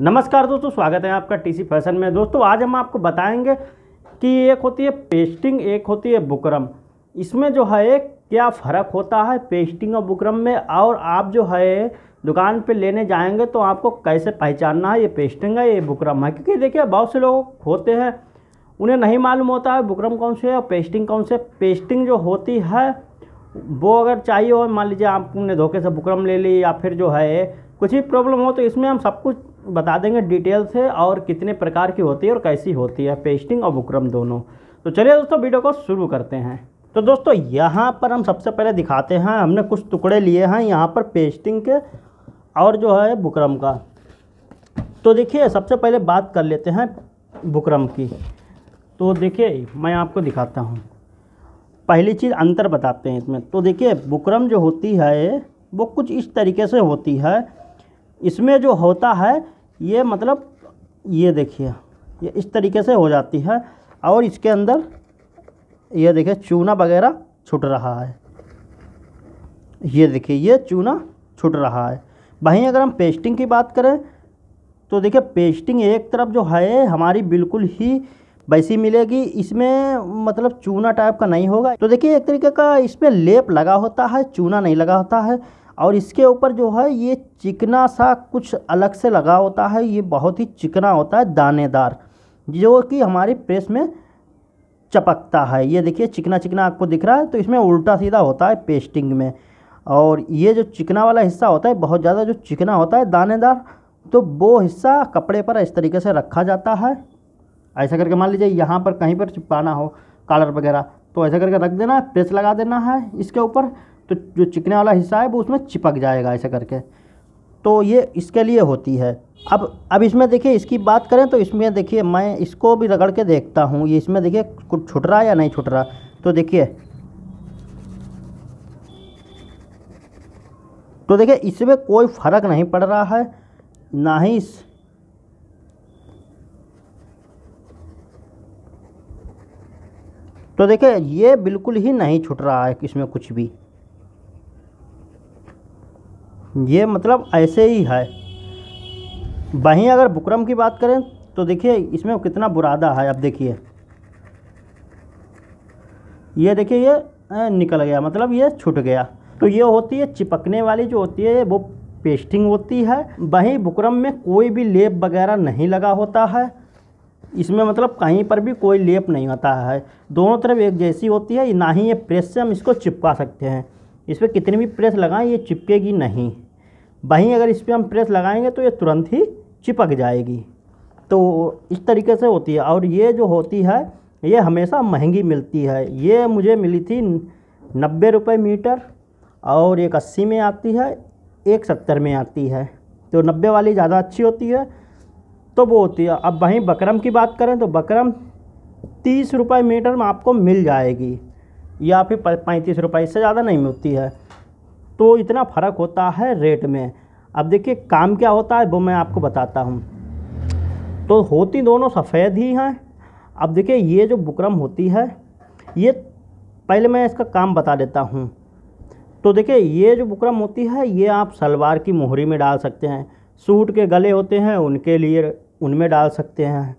नमस्कार दोस्तों स्वागत है आपका टीसी फैशन में दोस्तों आज हम आपको बताएंगे कि एक होती है पेस्टिंग एक होती है बुकरम इसमें जो है क्या फ़र्क होता है पेस्टिंग और बुकरम में और आप जो है दुकान पे लेने जाएंगे तो आपको कैसे पहचानना है ये पेस्टिंग है ये बुकरम है क्योंकि देखिए बहुत से लोग होते हैं उन्हें नहीं मालूम होता है बुकरम कौन से है और पेस्टिंग कौन से पेस्टिंग जो होती है वो अगर चाहिए हो मान लीजिए आपने धोखे से बुकरम ले ली या फिर जो है कुछ भी प्रॉब्लम हो तो इसमें हम सब कुछ बता देंगे डिटेल से और कितने प्रकार की होती है और कैसी होती है पेस्टिंग और बुकरम दोनों तो चलिए दोस्तों वीडियो को शुरू करते हैं तो दोस्तों यहाँ पर हम सबसे पहले दिखाते हैं हमने कुछ टुकड़े लिए हैं यहाँ पर पेस्टिंग के और जो है बुकरम का तो देखिए सबसे पहले बात कर लेते हैं बुकरम की तो देखिए मैं आपको दिखाता हूँ पहली चीज़ अंतर बताते हैं इसमें तो देखिए बुकरम जो होती है वो कुछ इस तरीके से होती है इसमें जो होता है ये मतलब ये देखिए ये इस तरीके से हो जाती है और इसके अंदर ये देखिए चूना वगैरह छूट रहा है ये देखिए ये चूना छूट रहा है वहीं अगर हम पेस्टिंग की बात करें तो देखिए पेस्टिंग एक तरफ जो है हमारी बिल्कुल ही वैसी मिलेगी इसमें मतलब चूना टाइप का नहीं होगा तो देखिए एक तरीके का इसमें लेप लगा होता है चूना नहीं लगा होता है और इसके ऊपर जो है ये चिकना सा कुछ अलग से लगा होता है ये बहुत ही चिकना होता है दानेदार जो कि हमारी प्रेस में चपकता है ये देखिए चिकना चिकना आपको दिख रहा है तो इसमें उल्टा सीधा होता है पेस्टिंग में और ये जो चिकना वाला हिस्सा होता है बहुत ज़्यादा जो चिकना होता है दानेदार तो वो हिस्सा कपड़े पर इस तरीके से रखा जाता है ऐसा करके मान लीजिए यहाँ पर कहीं पर चिपकाना हो कॉलर वगैरह तो ऐसा करके रख देना प्रेस लगा देना है इसके ऊपर तो जो चिकने वाला हिस्सा है वो उसमें चिपक जाएगा ऐसे करके तो ये इसके लिए होती है अब अब इसमें देखिए इसकी बात करें तो इसमें देखिए मैं इसको भी रगड़ के देखता हूँ ये इसमें देखिए कुछ छुट रहा है या नहीं छुट रहा तो देखिए तो देखिए इसमें कोई फ़र्क नहीं पड़ रहा है ना ही इस तो देखिए ये बिल्कुल ही नहीं छुट रहा है इसमें कुछ भी ये मतलब ऐसे ही है वहीं अगर बुकरम की बात करें तो देखिए इसमें कितना बुरादा है अब देखिए ये देखिए ये निकल गया मतलब ये छूट गया तो ये होती है चिपकने वाली जो होती है वो पेस्टिंग होती है वहीं बुकरम में कोई भी लेप वगैरह नहीं लगा होता है इसमें मतलब कहीं पर भी कोई लेप नहीं होता है दोनों तरफ एक जैसी होती है ना ही ये प्रेस से हम इसको चिपका सकते हैं इस पर कितनी भी प्रेस लगाएं ये चिपकेगी नहीं वहीं अगर इस पर हम प्रेस लगाएंगे तो ये तुरंत ही चिपक जाएगी तो इस तरीके से होती है और ये जो होती है ये हमेशा महंगी मिलती है ये मुझे मिली थी नब्बे रुपये मीटर और एक अस्सी में आती है एक सत्तर में आती है तो नब्बे वाली ज़्यादा अच्छी होती है तो वो होती है अब वहीं बकरम की बात करें तो बकरम तीस रुपये मीटर में आपको मिल जाएगी या फिर पैंतीस रुपये इससे ज़्यादा नहीं मिलती है तो इतना फ़र्क होता है रेट में अब देखिए काम क्या होता है वो मैं आपको बताता हूँ तो होती दोनों सफ़ेद ही हैं अब देखिए ये जो बुकरम होती है ये पहले मैं इसका काम बता देता हूँ तो देखिए ये जो बुकरम होती है ये आप सलवार की मोहरी में डाल सकते हैं सूट के गले होते हैं उनके लिए उनमें डाल सकते हैं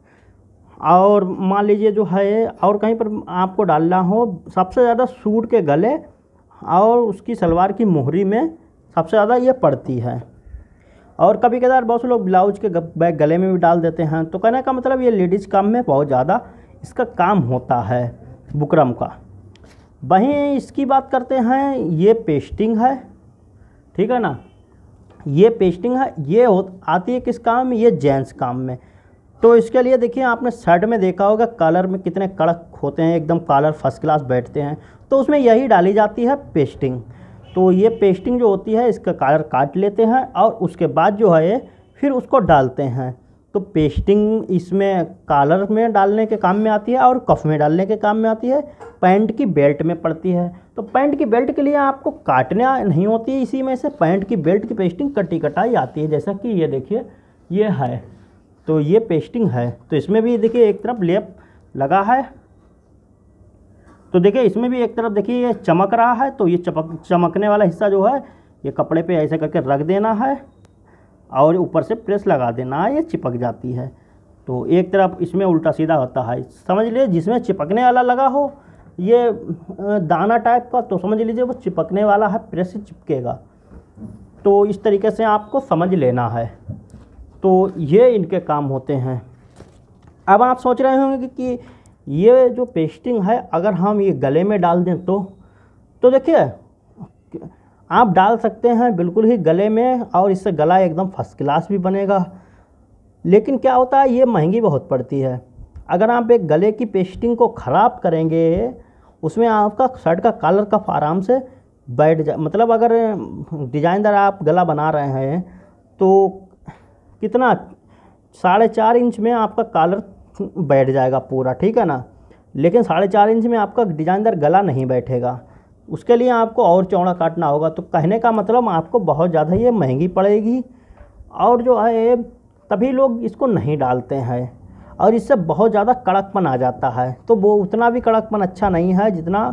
और मान लीजिए जो है और कहीं पर आपको डालना हो सबसे ज़्यादा सूट के गले और उसकी सलवार की मोहरी में सबसे ज़्यादा ये पड़ती है और कभी कभार बहुत से लोग ब्लाउज के बैग गले में भी डाल देते हैं तो कहने का मतलब ये लेडीज़ काम में बहुत ज़्यादा इसका काम होता है बुकरम का वहीं इसकी बात करते हैं ये पेस्टिंग है ठीक है ना ये पेस्टिंग है ये हो आती है किस काम में ये जेंट्स काम में तो इसके लिए देखिए आपने शर्ट में देखा होगा कलर में कितने कड़क होते हैं एकदम कलर फर्स्ट क्लास बैठते हैं तो उसमें यही डाली जाती है पेस्टिंग तो ये पेस्टिंग जो होती है इसका कलर काट लेते हैं और उसके बाद जो है फिर उसको डालते हैं तो पेस्टिंग इसमें कॉलर में डालने के काम में आती है और कफ में डालने के काम में आती है पैंट की बेल्ट में पड़ती है तो पैंट की बेल्ट के लिए आपको काटना नहीं होती है इसी में से पैंट की बेल्ट की पेस्टिंग कटी कटाई आती है जैसा कि ये देखिए ये है तो ये पेस्टिंग है तो इसमें भी देखिए एक तरफ लेप लगा है तो देखिए इसमें भी एक तरफ देखिए ये चमक रहा है तो ये चमक चमकने वाला हिस्सा जो है ये कपड़े पे ऐसे करके रख देना है और ऊपर से प्रेस लगा देना है ये चिपक जाती है तो एक तरफ इसमें उल्टा सीधा होता है समझ लीजिए जिसमें चिपकने वाला लगा हो ये दाना टाइप का तो समझ लीजिए वो चिपकने वाला है प्रेस से चिपकेगा तो इस तरीके से आपको समझ लेना है तो ये इनके काम होते हैं अब आप सोच रहे होंगे कि, कि ये जो पेस्टिंग है अगर हम ये गले में डाल दें तो तो देखिए आप डाल सकते हैं बिल्कुल ही गले में और इससे गला एकदम फर्स्ट क्लास भी बनेगा लेकिन क्या होता है ये महंगी बहुत पड़ती है अगर आप एक गले की पेस्टिंग को ख़राब करेंगे उसमें आपका शर्ट का कलर कफ आराम से बैठ जा मतलब अगर डिज़ाइनदार आप गला बना रहे हैं तो कितना साढ़े चार इंच में आपका कॉलर बैठ जाएगा पूरा ठीक है ना लेकिन साढ़े चार इंच में आपका डिजाइनदार गला नहीं बैठेगा उसके लिए आपको और चौड़ा काटना होगा तो कहने का मतलब आपको बहुत ज़्यादा ये महंगी पड़ेगी और जो है तभी लोग इसको नहीं डालते हैं और इससे बहुत ज़्यादा कड़कपन आ जाता है तो वो उतना भी कड़कपन अच्छा नहीं है जितना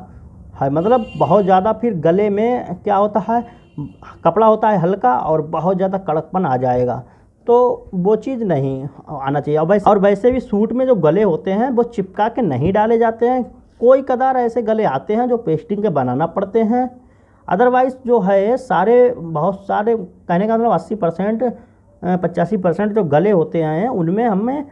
है मतलब बहुत ज़्यादा फिर गले में क्या होता है कपड़ा होता है हल्का और बहुत ज़्यादा कड़कपन आ जाएगा तो वो चीज़ नहीं आना चाहिए और वैसे और वैसे भी सूट में जो गले होते हैं वो चिपका के नहीं डाले जाते हैं कोई कदार ऐसे गले आते हैं जो पेस्टिंग के बनाना पड़ते हैं अदरवाइज़ जो है सारे बहुत सारे कहने का मतलब अस्सी परसेंट पचासी परसेंट जो गले होते हैं उनमें हमें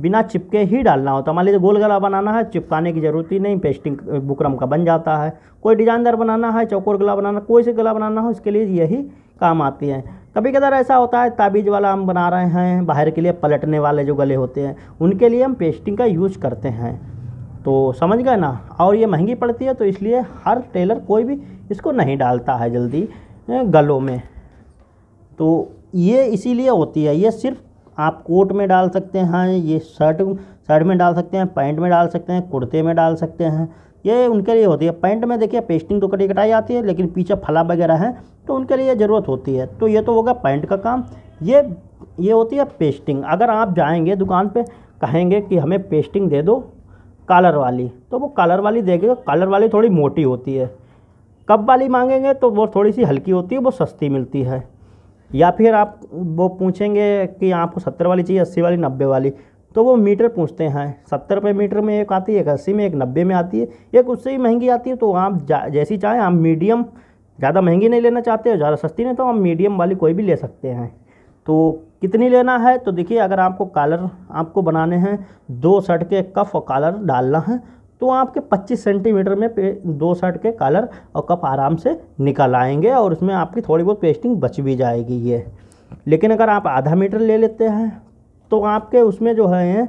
बिना चिपके ही डालना होता है मान लीजिए गोल गला बनाना है चिपकाने की ज़रूरत ही नहीं पेस्टिंग बुकरम का बन जाता है कोई डिजाइनदार बनाना है चौकोर गला बनाना कोई से गला बनाना हो इसके लिए यही काम आती है कभी कदार ऐसा होता है ताबीज़ वाला हम बना रहे हैं बाहर के लिए पलटने वाले जो गले होते हैं उनके लिए हम पेस्टिंग का यूज़ करते हैं तो समझ गए ना और ये महंगी पड़ती है तो इसलिए हर टेलर कोई भी इसको नहीं डालता है जल्दी गलों में तो ये इसीलिए होती है ये सिर्फ आप कोट में डाल सकते हैं ये शर्ट शर्ट में डाल सकते हैं पैंट में डाल सकते हैं कुर्ते में डाल सकते हैं ये उनके लिए होती है पैंट में देखिए पेस्टिंग तो कटी कटाई आती है लेकिन पीछे फला वगैरह है तो उनके लिए ज़रूरत होती है तो ये तो होगा पैंट का काम ये ये होती है पेस्टिंग अगर आप जाएंगे दुकान पे कहेंगे कि हमें पेस्टिंग दे दो कॉलर वाली तो वो कॉलर वाली देगा कॉलर वाली थोड़ी मोटी होती है कप वाली मांगेंगे तो वो थोड़ी सी हल्की होती है वो सस्ती मिलती है या फिर आप वो पूछेंगे कि आपको सत्तर वाली चाहिए अस्सी वाली नब्बे वाली तो वो मीटर पूछते हैं सत्तर रुपये मीटर में एक आती है एक अस्सी में एक नब्बे में आती है एक उससे ही महंगी आती है तो आप जैसी चाहें आप मीडियम ज़्यादा महंगी नहीं लेना चाहते हो ज़्यादा सस्ती नहीं तो आप मीडियम वाली कोई भी ले सकते हैं तो कितनी लेना है तो देखिए अगर आपको कॉलर आपको बनाने हैं दो शर्ट के कफ और कॉलर डालना है तो आपके 25 सेंटीमीटर में दो शर्ट के कॉलर और कप आराम से निकल आएंगे और उसमें आपकी थोड़ी बहुत पेस्टिंग बच भी जाएगी ये लेकिन अगर आप आधा मीटर ले लेते हैं तो आपके उसमें जो है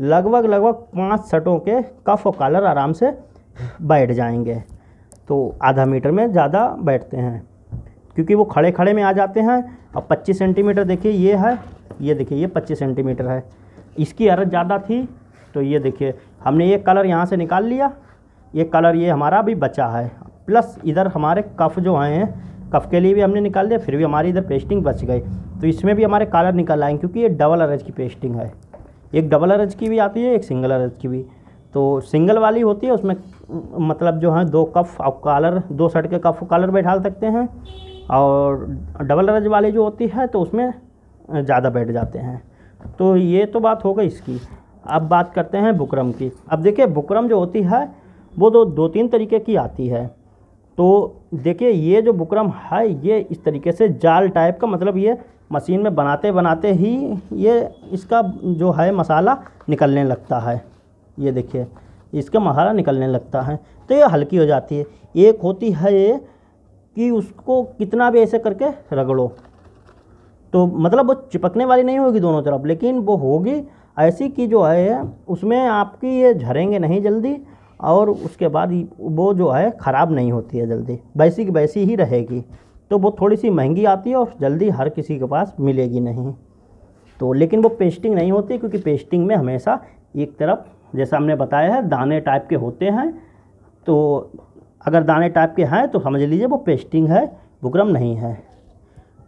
लगभग लगभग पाँच शर्टों के कफ और कॉलर आराम से बैठ जाएंगे तो आधा मीटर में ज़्यादा बैठते हैं क्योंकि वो खड़े खड़े में आ जाते हैं और 25 सेंटीमीटर देखिए ये है ये देखिए ये 25 सेंटीमीटर है इसकी हरत ज़्यादा थी तो ये देखिए हमने ये कलर यहाँ से निकाल लिया ये कलर ये हमारा अभी बचा है प्लस इधर हमारे कफ जो हैं कफ के लिए भी हमने निकाल दिया फिर भी हमारी इधर पेस्टिंग बच गई तो इसमें भी हमारे कालर निकल आएंगे क्योंकि ये डबल अरज की पेस्टिंग है एक डबल अरज की भी आती है एक सिंगल अरज की भी तो सिंगल वाली होती है उसमें मतलब जो है दो कफ और कालर दो सट के कफ कालर बैठा सकते हैं और डबल रज वाली जो होती है तो उसमें ज़्यादा बैठ जाते हैं तो ये तो बात हो गई इसकी अब बात करते हैं बुकरम की अब देखिए बुकरम जो होती है वो दो दो तीन तरीके की आती है तो देखिए ये जो बुकरम है ये इस तरीके से जाल टाइप का मतलब ये मशीन में बनाते बनाते ही ये इसका जो है मसाला निकलने लगता है ये देखिए इसका मसाला निकलने लगता है तो ये हल्की हो जाती है एक होती है ये कि उसको कितना भी ऐसे करके रगड़ो तो मतलब वो चिपकने वाली नहीं होगी दोनों तरफ लेकिन वो होगी ऐसी कि जो है उसमें आपकी ये झरेंगे नहीं जल्दी और उसके बाद वो जो है ख़राब नहीं होती है जल्दी वैसी की वैसी ही रहेगी तो वो थोड़ी सी महंगी आती है और जल्दी हर किसी के पास मिलेगी नहीं तो लेकिन वो पेस्टिंग नहीं होती क्योंकि पेस्टिंग में हमेशा एक तरफ जैसा हमने बताया है दाने टाइप के होते हैं तो अगर दाने टाइप के हैं तो समझ लीजिए वो पेस्टिंग है बुकरम नहीं है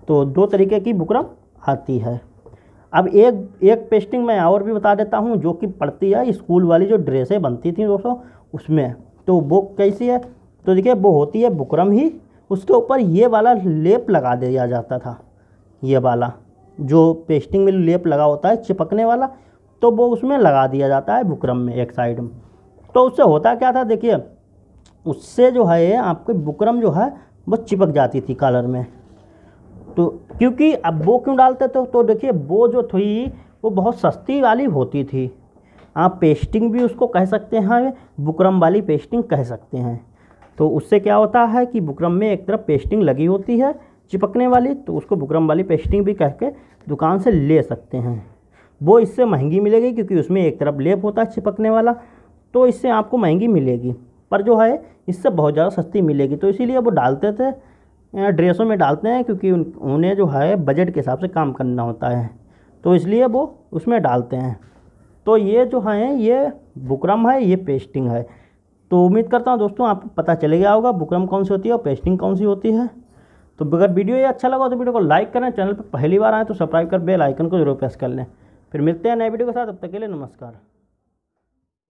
तो दो तरीके की बुकरम आती है अब एक एक पेस्टिंग मैं और भी बता देता हूँ जो कि पड़ती है स्कूल वाली जो ड्रेसें बनती थी दोस्तों उसमें तो वो कैसी है तो देखिए वो होती है बुकरम ही उसके ऊपर ये वाला लेप लगा दिया जाता था ये वाला जो पेस्टिंग में लेप लगा होता है चिपकने वाला तो वो उसमें लगा दिया जाता है बुकरम में एक साइड में तो उससे होता क्या था देखिए उससे जो है आपके बुकरम जो है वो चिपक जाती थी कॉलर में तो क्योंकि अब वो क्यों डालते थे तो देखिए वो जो थी वो बहुत सस्ती वाली होती थी आप पेस्टिंग भी उसको कह सकते हैं बुकरम वाली पेस्टिंग कह सकते हैं तो उससे क्या होता है कि बुकरम में एक तरफ पेस्टिंग लगी होती है चिपकने वाली तो उसको बुकरम वाली पेस्टिंग भी कह के दुकान से ले सकते हैं वो इससे महंगी मिलेगी क्योंकि उसमें एक तरफ लेप होता है चिपकने वाला तो इससे आपको महंगी मिलेगी पर जो है इससे बहुत ज़्यादा सस्ती मिलेगी तो इसीलिए वो डालते थे ड्रेसों में डालते हैं क्योंकि उन उन्हें जो है बजट के हिसाब से काम करना होता है तो इसलिए वो उसमें डालते हैं तो ये जो हैं ये बुकरम है ये पेस्टिंग है तो उम्मीद करता हूँ दोस्तों आपको पता चले गया होगा बुकरम कौन सी होती है और पेस्टिंग कौन सी होती है तो अगर वीडियो ये अच्छा लगा तो वीडियो को लाइक करें चैनल पर पहली बार आएँ तो सब्सक्राइब कर बेल आइकन को जरूर प्रेस कर लें फिर मिलते हैं नए वीडियो के साथ अब तक के लिए नमस्कार